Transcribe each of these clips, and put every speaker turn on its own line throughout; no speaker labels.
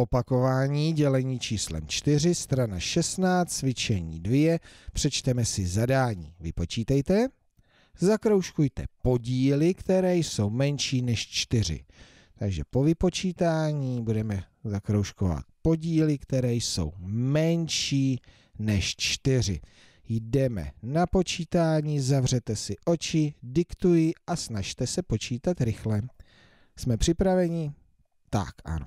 Opakování dělení číslem 4, strana 16, cvičení 2, přečteme si zadání. Vypočítejte. Zakroužkujte podíly, které jsou menší než 4. Takže po vypočítání budeme zakroužkovat podíly, které jsou menší než 4. Jdeme na počítání, zavřete si oči, diktuji a snažte se počítat rychle. Jsme připraveni? Tak, ano.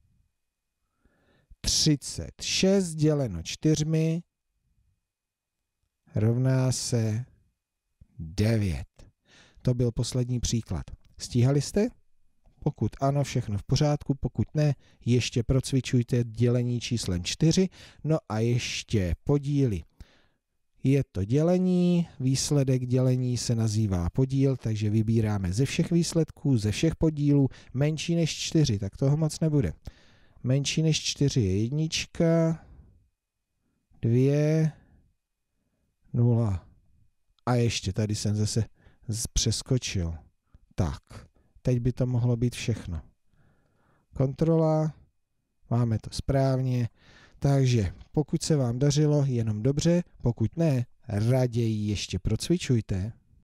36 děleno 4 rovná se 9. To byl poslední příklad. Stíhali jste? Pokud ano, všechno v pořádku, pokud ne, ještě procvičujte dělení číslem 4, no a ještě podíly. Je to dělení, výsledek dělení se nazývá podíl, takže vybíráme ze všech výsledků, ze všech podílů, menší než 4, tak toho moc nebude menší než 4 je jednička, 2, 0. A ještě tady jsem zase přeskočil. Tak, teď by to mohlo být všechno. Kontrola, máme to správně. Takže pokud se vám dařilo, jenom dobře, pokud ne, raději ještě procvičujte.